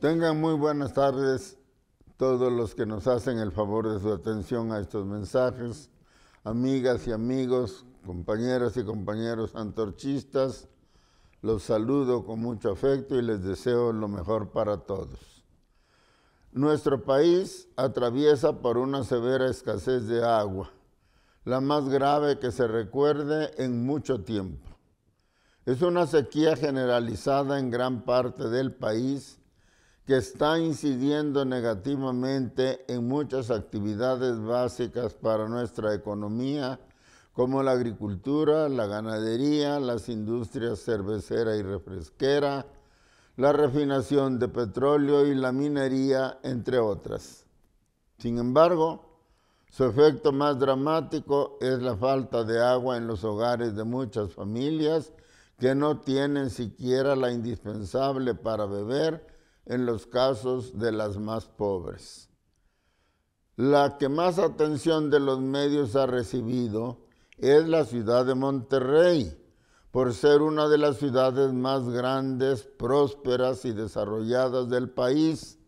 Tengan muy buenas tardes todos los que nos hacen el favor de su atención a estos mensajes, amigas y amigos, compañeras y compañeros antorchistas. Los saludo con mucho afecto y les deseo lo mejor para todos. Nuestro país atraviesa por una severa escasez de agua, la más grave que se recuerde en mucho tiempo. Es una sequía generalizada en gran parte del país que está incidiendo negativamente en muchas actividades básicas para nuestra economía, como la agricultura, la ganadería, las industrias cervecera y refresquera, la refinación de petróleo y la minería, entre otras. Sin embargo, su efecto más dramático es la falta de agua en los hogares de muchas familias que no tienen siquiera la indispensable para beber, en los casos de las más pobres. La que más atención de los medios ha recibido es la ciudad de Monterrey, por ser una de las ciudades más grandes, prósperas y desarrolladas del país,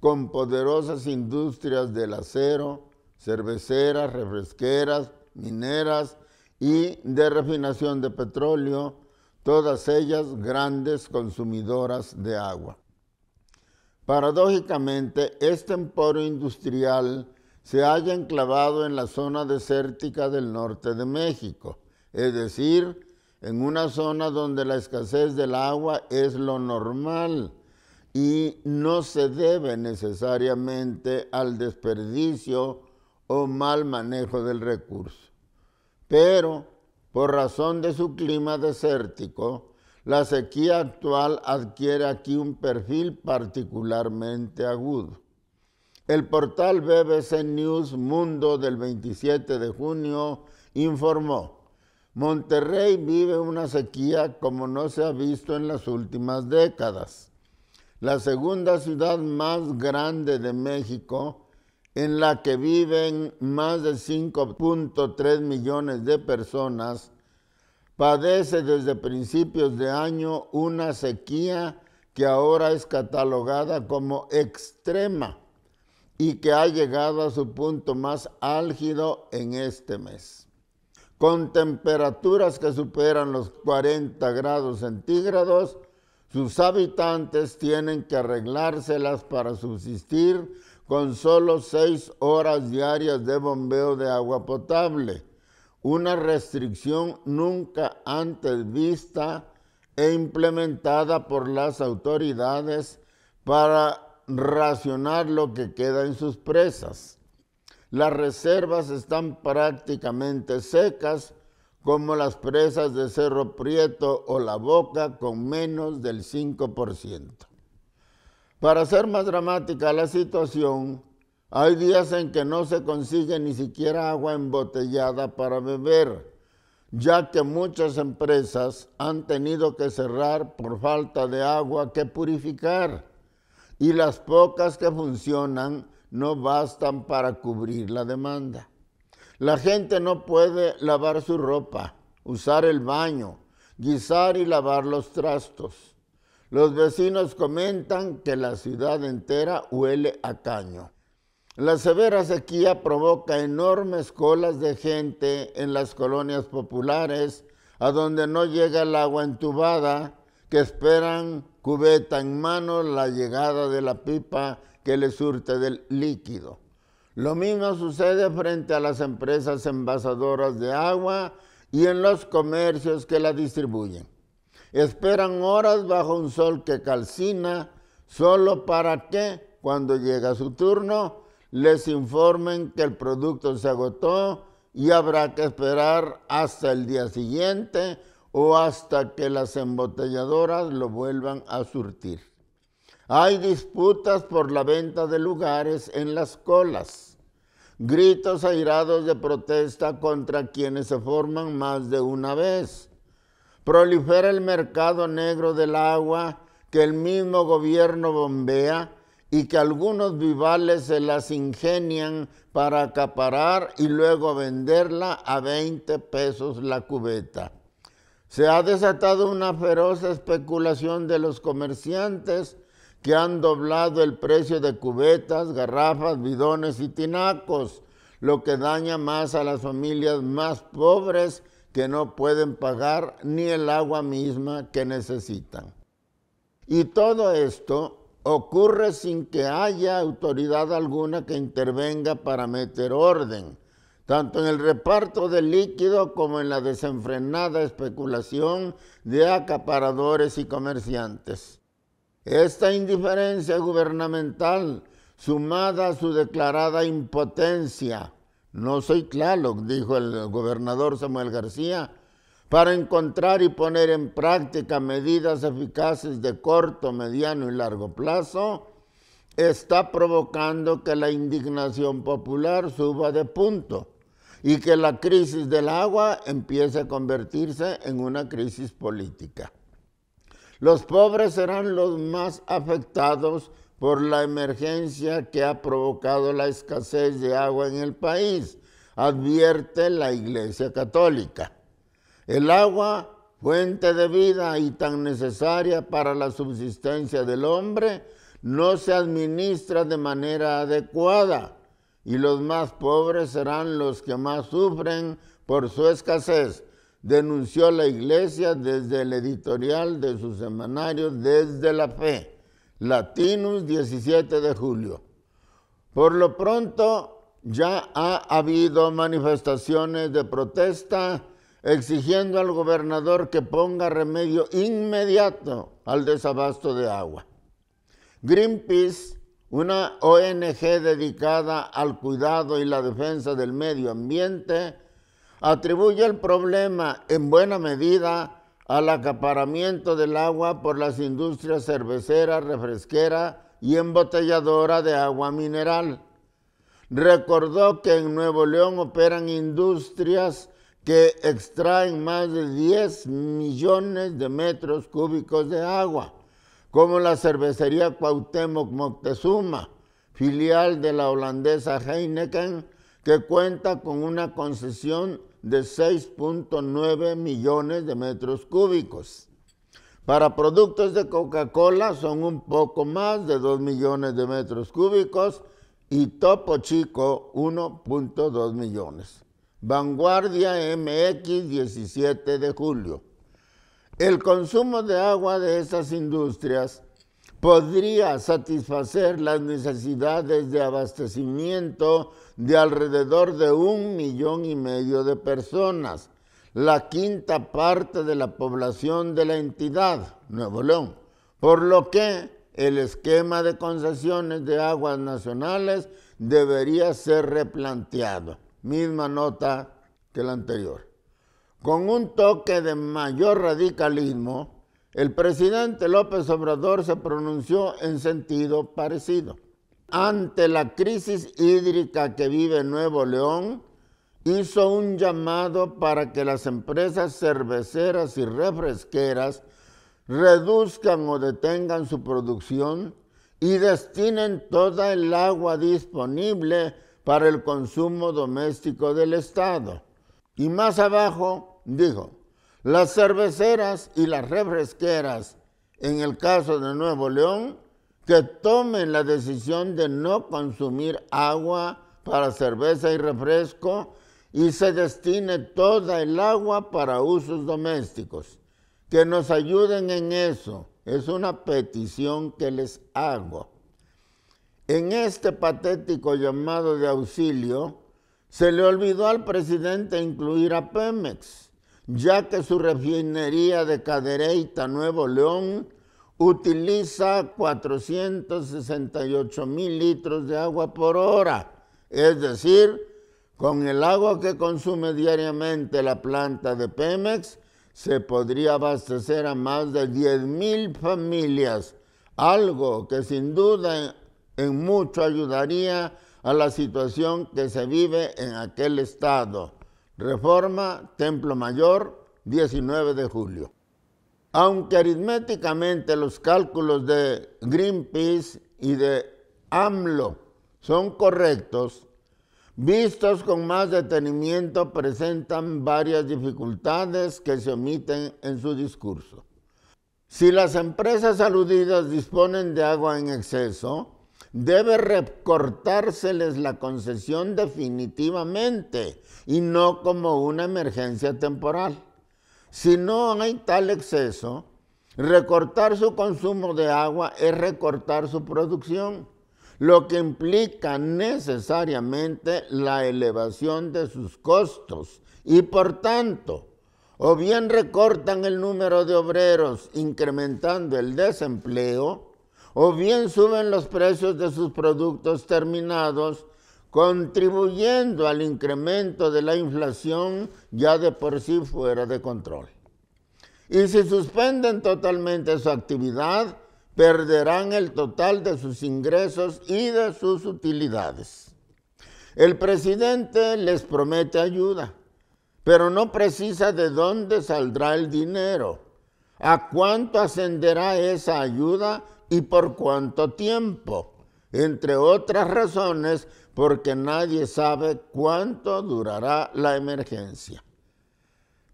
con poderosas industrias del acero, cerveceras, refresqueras, mineras y de refinación de petróleo, todas ellas grandes consumidoras de agua. Paradójicamente, este emporio industrial se halla enclavado en la zona desértica del norte de México, es decir, en una zona donde la escasez del agua es lo normal y no se debe necesariamente al desperdicio o mal manejo del recurso. Pero, por razón de su clima desértico, la sequía actual adquiere aquí un perfil particularmente agudo. El portal BBC News Mundo del 27 de junio informó, Monterrey vive una sequía como no se ha visto en las últimas décadas. La segunda ciudad más grande de México, en la que viven más de 5.3 millones de personas, padece desde principios de año una sequía que ahora es catalogada como extrema y que ha llegado a su punto más álgido en este mes. Con temperaturas que superan los 40 grados centígrados, sus habitantes tienen que arreglárselas para subsistir con solo seis horas diarias de bombeo de agua potable una restricción nunca antes vista e implementada por las autoridades para racionar lo que queda en sus presas. Las reservas están prácticamente secas, como las presas de Cerro Prieto o La Boca, con menos del 5%. Para hacer más dramática la situación, hay días en que no se consigue ni siquiera agua embotellada para beber, ya que muchas empresas han tenido que cerrar por falta de agua que purificar y las pocas que funcionan no bastan para cubrir la demanda. La gente no puede lavar su ropa, usar el baño, guisar y lavar los trastos. Los vecinos comentan que la ciudad entera huele a caño. La severa sequía provoca enormes colas de gente en las colonias populares, a donde no llega el agua entubada, que esperan cubeta en mano la llegada de la pipa que les surte del líquido. Lo mismo sucede frente a las empresas envasadoras de agua y en los comercios que la distribuyen. Esperan horas bajo un sol que calcina, solo para que, cuando llega su turno, les informen que el producto se agotó y habrá que esperar hasta el día siguiente o hasta que las embotelladoras lo vuelvan a surtir. Hay disputas por la venta de lugares en las colas, gritos airados de protesta contra quienes se forman más de una vez. Prolifera el mercado negro del agua que el mismo gobierno bombea y que algunos vivales se las ingenian para acaparar y luego venderla a 20 pesos la cubeta. Se ha desatado una feroz especulación de los comerciantes que han doblado el precio de cubetas, garrafas, bidones y tinacos, lo que daña más a las familias más pobres que no pueden pagar ni el agua misma que necesitan. Y todo esto ocurre sin que haya autoridad alguna que intervenga para meter orden, tanto en el reparto del líquido como en la desenfrenada especulación de acaparadores y comerciantes. Esta indiferencia gubernamental, sumada a su declarada impotencia, no soy claro, dijo el gobernador Samuel García, para encontrar y poner en práctica medidas eficaces de corto, mediano y largo plazo, está provocando que la indignación popular suba de punto y que la crisis del agua empiece a convertirse en una crisis política. Los pobres serán los más afectados por la emergencia que ha provocado la escasez de agua en el país, advierte la Iglesia Católica. El agua, fuente de vida y tan necesaria para la subsistencia del hombre, no se administra de manera adecuada y los más pobres serán los que más sufren por su escasez, denunció la iglesia desde el editorial de su semanario Desde la Fe, Latinus 17 de julio. Por lo pronto, ya ha habido manifestaciones de protesta exigiendo al gobernador que ponga remedio inmediato al desabasto de agua. Greenpeace, una ONG dedicada al cuidado y la defensa del medio ambiente, atribuye el problema en buena medida al acaparamiento del agua por las industrias cerveceras, refresquera y embotelladora de agua mineral. Recordó que en Nuevo León operan industrias que extraen más de 10 millones de metros cúbicos de agua, como la cervecería Cuauhtémoc Moctezuma, filial de la holandesa Heineken, que cuenta con una concesión de 6.9 millones de metros cúbicos. Para productos de Coca-Cola son un poco más de 2 millones de metros cúbicos y Topo Chico 1.2 millones. Vanguardia MX, 17 de julio. El consumo de agua de estas industrias podría satisfacer las necesidades de abastecimiento de alrededor de un millón y medio de personas, la quinta parte de la población de la entidad, Nuevo León, por lo que el esquema de concesiones de aguas nacionales debería ser replanteado misma nota que la anterior. Con un toque de mayor radicalismo, el presidente López Obrador se pronunció en sentido parecido. Ante la crisis hídrica que vive Nuevo León, hizo un llamado para que las empresas cerveceras y refresqueras reduzcan o detengan su producción y destinen toda el agua disponible para el consumo doméstico del Estado. Y más abajo dijo, las cerveceras y las refresqueras, en el caso de Nuevo León, que tomen la decisión de no consumir agua para cerveza y refresco y se destine toda el agua para usos domésticos. Que nos ayuden en eso. Es una petición que les hago en este patético llamado de auxilio, se le olvidó al presidente incluir a Pemex, ya que su refinería de Cadereyta, Nuevo León, utiliza 468 mil litros de agua por hora, es decir, con el agua que consume diariamente la planta de Pemex, se podría abastecer a más de 10 mil familias, algo que sin duda en mucho ayudaría a la situación que se vive en aquel estado. Reforma, Templo Mayor, 19 de julio. Aunque aritméticamente los cálculos de Greenpeace y de AMLO son correctos, vistos con más detenimiento presentan varias dificultades que se omiten en su discurso. Si las empresas aludidas disponen de agua en exceso, debe recortárseles la concesión definitivamente y no como una emergencia temporal. Si no hay tal exceso, recortar su consumo de agua es recortar su producción, lo que implica necesariamente la elevación de sus costos y por tanto, o bien recortan el número de obreros incrementando el desempleo, o bien suben los precios de sus productos terminados, contribuyendo al incremento de la inflación ya de por sí fuera de control. Y si suspenden totalmente su actividad, perderán el total de sus ingresos y de sus utilidades. El presidente les promete ayuda, pero no precisa de dónde saldrá el dinero, a cuánto ascenderá esa ayuda y por cuánto tiempo, entre otras razones porque nadie sabe cuánto durará la emergencia.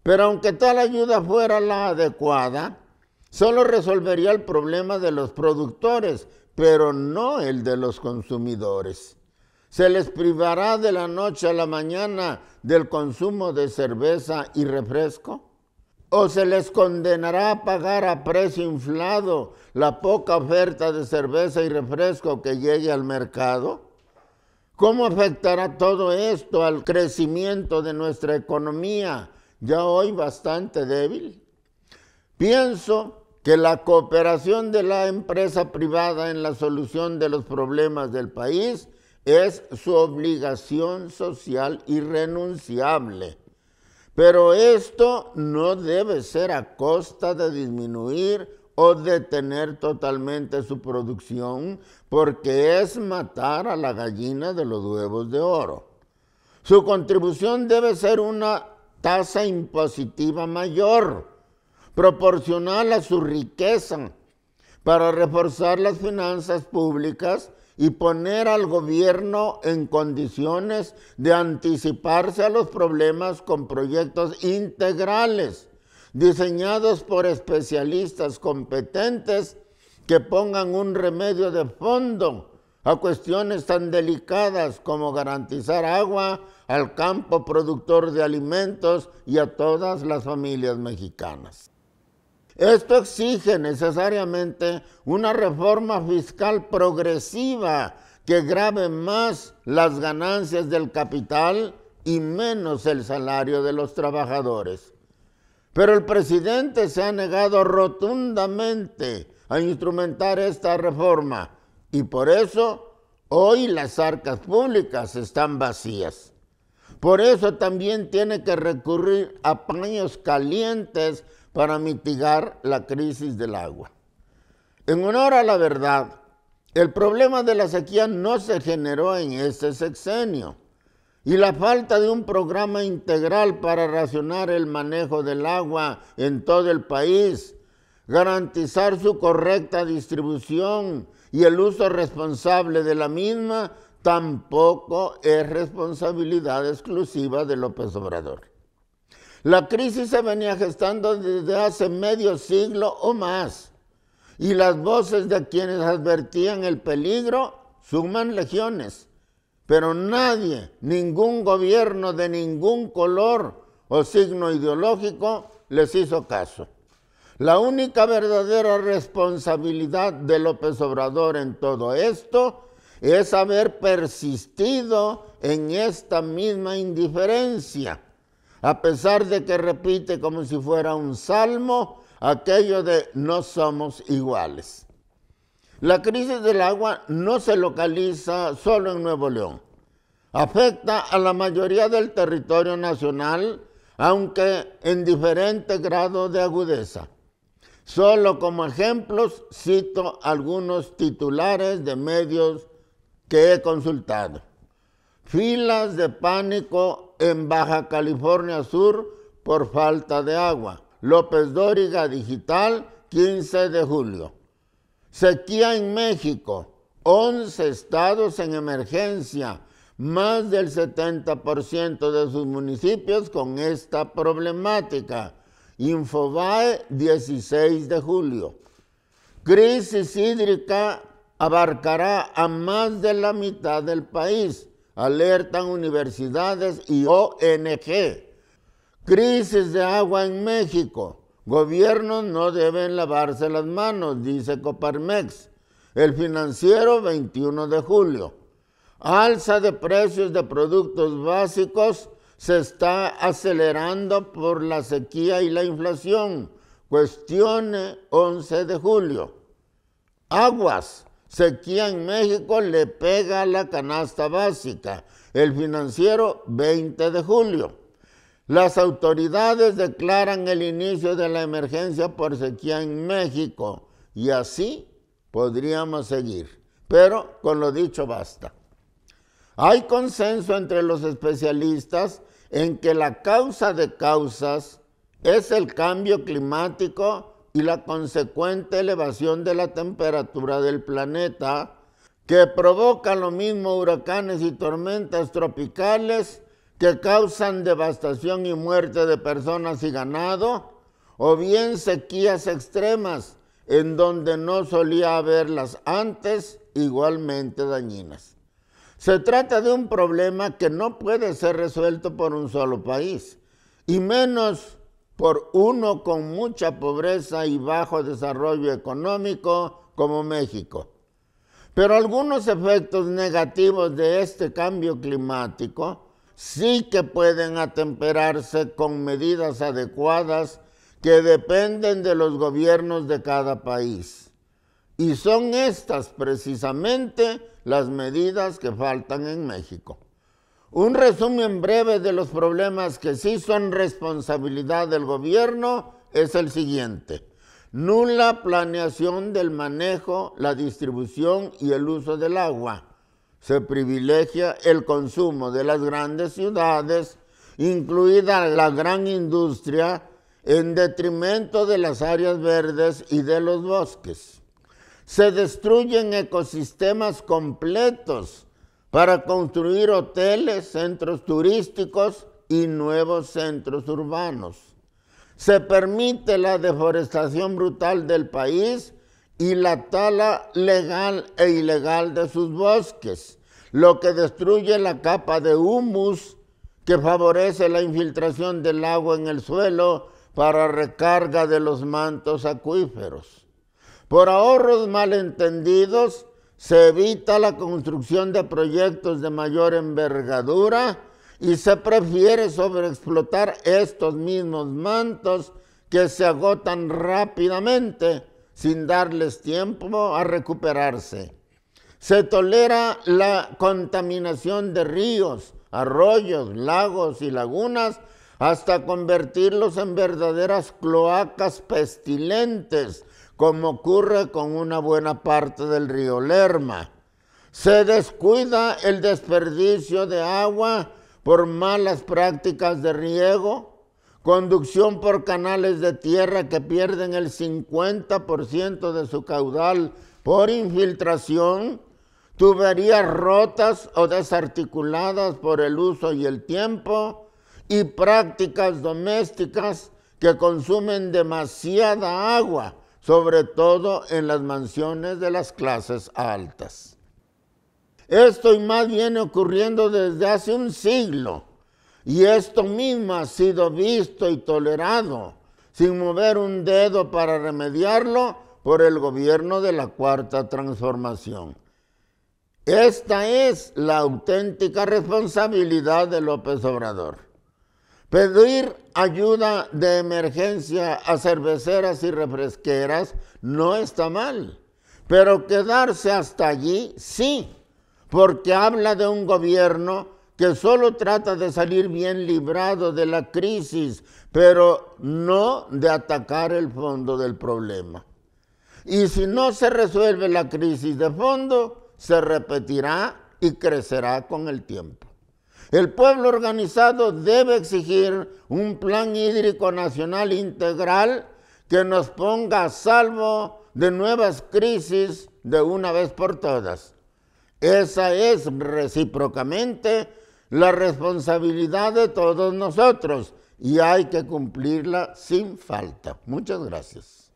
Pero aunque tal ayuda fuera la adecuada, solo resolvería el problema de los productores, pero no el de los consumidores. Se les privará de la noche a la mañana del consumo de cerveza y refresco o se les condenará a pagar a precio inflado la poca oferta de cerveza y refresco que llegue al mercado? ¿Cómo afectará todo esto al crecimiento de nuestra economía, ya hoy bastante débil? Pienso que la cooperación de la empresa privada en la solución de los problemas del país es su obligación social irrenunciable. Pero esto no debe ser a costa de disminuir o detener totalmente su producción, porque es matar a la gallina de los huevos de oro. Su contribución debe ser una tasa impositiva mayor, proporcional a su riqueza, para reforzar las finanzas públicas y poner al gobierno en condiciones de anticiparse a los problemas con proyectos integrales, diseñados por especialistas competentes que pongan un remedio de fondo a cuestiones tan delicadas como garantizar agua al campo productor de alimentos y a todas las familias mexicanas. Esto exige necesariamente una reforma fiscal progresiva que grave más las ganancias del capital y menos el salario de los trabajadores. Pero el presidente se ha negado rotundamente a instrumentar esta reforma y por eso hoy las arcas públicas están vacías. Por eso también tiene que recurrir a paños calientes para mitigar la crisis del agua. En honor a la verdad, el problema de la sequía no se generó en este sexenio y la falta de un programa integral para racionar el manejo del agua en todo el país, garantizar su correcta distribución y el uso responsable de la misma, tampoco es responsabilidad exclusiva de López Obrador. La crisis se venía gestando desde hace medio siglo o más y las voces de quienes advertían el peligro suman legiones. Pero nadie, ningún gobierno de ningún color o signo ideológico les hizo caso. La única verdadera responsabilidad de López Obrador en todo esto es haber persistido en esta misma indiferencia a pesar de que repite como si fuera un salmo aquello de no somos iguales. La crisis del agua no se localiza solo en Nuevo León. Afecta a la mayoría del territorio nacional, aunque en diferente grado de agudeza. Solo como ejemplos cito algunos titulares de medios que he consultado. Filas de pánico en Baja California Sur por falta de agua. López Dóriga Digital, 15 de julio. Sequía en México, 11 estados en emergencia, más del 70% de sus municipios con esta problemática. Infobae, 16 de julio. Crisis hídrica abarcará a más de la mitad del país alertan universidades y ONG. Crisis de agua en México. Gobiernos no deben lavarse las manos, dice Coparmex. El financiero 21 de julio. Alza de precios de productos básicos se está acelerando por la sequía y la inflación. Cuestione 11 de julio. Aguas. Sequía en México le pega la canasta básica. El financiero 20 de julio. Las autoridades declaran el inicio de la emergencia por sequía en México y así podríamos seguir. Pero con lo dicho basta. Hay consenso entre los especialistas en que la causa de causas es el cambio climático y la consecuente elevación de la temperatura del planeta, que provoca lo mismo huracanes y tormentas tropicales que causan devastación y muerte de personas y ganado, o bien sequías extremas en donde no solía haberlas antes, igualmente dañinas. Se trata de un problema que no puede ser resuelto por un solo país, y menos por uno con mucha pobreza y bajo desarrollo económico como México. Pero algunos efectos negativos de este cambio climático sí que pueden atemperarse con medidas adecuadas que dependen de los gobiernos de cada país. Y son estas precisamente las medidas que faltan en México. Un resumen breve de los problemas que sí son responsabilidad del gobierno es el siguiente. Nula planeación del manejo, la distribución y el uso del agua. Se privilegia el consumo de las grandes ciudades, incluida la gran industria, en detrimento de las áreas verdes y de los bosques. Se destruyen ecosistemas completos para construir hoteles, centros turísticos y nuevos centros urbanos. Se permite la deforestación brutal del país y la tala legal e ilegal de sus bosques, lo que destruye la capa de humus que favorece la infiltración del agua en el suelo para recarga de los mantos acuíferos. Por ahorros malentendidos, se evita la construcción de proyectos de mayor envergadura y se prefiere sobreexplotar estos mismos mantos que se agotan rápidamente sin darles tiempo a recuperarse. Se tolera la contaminación de ríos, arroyos, lagos y lagunas hasta convertirlos en verdaderas cloacas pestilentes como ocurre con una buena parte del río Lerma. Se descuida el desperdicio de agua por malas prácticas de riego, conducción por canales de tierra que pierden el 50% de su caudal por infiltración, tuberías rotas o desarticuladas por el uso y el tiempo, y prácticas domésticas que consumen demasiada agua sobre todo en las mansiones de las clases altas. Esto y más viene ocurriendo desde hace un siglo, y esto mismo ha sido visto y tolerado, sin mover un dedo para remediarlo por el gobierno de la Cuarta Transformación. Esta es la auténtica responsabilidad de López Obrador. Pedir ayuda de emergencia a cerveceras y refresqueras no está mal, pero quedarse hasta allí sí, porque habla de un gobierno que solo trata de salir bien librado de la crisis, pero no de atacar el fondo del problema. Y si no se resuelve la crisis de fondo, se repetirá y crecerá con el tiempo. El pueblo organizado debe exigir un plan hídrico nacional integral que nos ponga a salvo de nuevas crisis de una vez por todas. Esa es recíprocamente la responsabilidad de todos nosotros y hay que cumplirla sin falta. Muchas gracias.